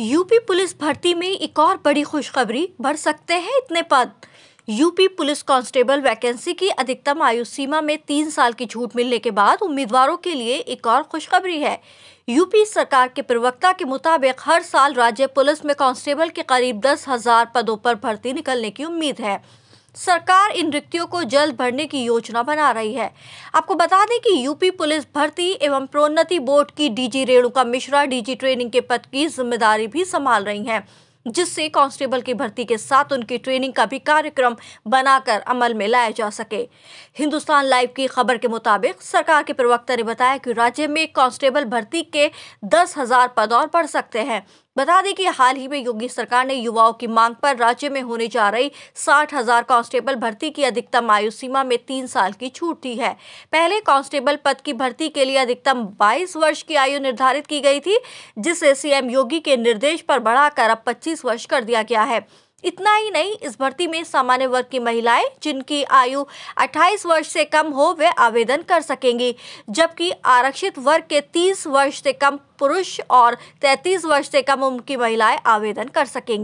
UP police भर्ती में एक और बड़ी खुशखबरी भर सकते हैं इतने पद यूपी पुलिस कांस्टेबल वैकेंसी की अधिकतम आयु सीमा में तीन साल की छूट मिलने के बाद उम्मीदवारों के लिए एक और खुशखबरी है यूपी सरकार के प्रवक्ता के मुताबिक हर साल राज्य पुलिस में कांस्टेबल के करीब दस हजार पदों पर भर्ती निकलने की उम्मीद है सरकार इन रिक्तियों को जल्द भरने की योजना बना रही है आपको बता दें कि यूपी पुलिस भर्ती एवं प्रोन्नति बोर्ड की DG Renuka Mishra DG training के पद की जिम्मेदारी भी संभाल रही हैं जिससे कांस्टेबल की भर्ती के साथ उनकी ट्रेनिंग का भी कार्यक्रम बनाकर अमल में लाया जा सके हिंदुस्तान लाइव की खबर के मुताबिक सरकार के प्रवक्ता ने बताया कि राज्य में कांस्टेबल भर्ती के दस हजार पद और बढ़ सकते हैं बता दें कि हाल ही में योगी सरकार ने युवाओं की मांग पर राज्य में होने जा रही साठ हजार कांस्टेबल भर्ती की अधिकतम आयु सीमा में तीन साल की छूट दी है पहले कांस्टेबल पद की भर्ती के लिए अधिकतम 22 वर्ष की आयु निर्धारित की गई थी जिसे सीएम योगी के निर्देश पर बढ़ाकर अब 25 वर्ष कर दिया गया है इतना ही नहीं इस भर्ती में सामान्य वर्ग की महिलाएं जिनकी आयु 28 वर्ष से कम हो वे आवेदन कर सकेंगी जबकि आरक्षित वर्ग के 30 वर्ष से कम पुरुष और 33 वर्ष से कम उम्र की महिलाएं आवेदन कर सकेंगी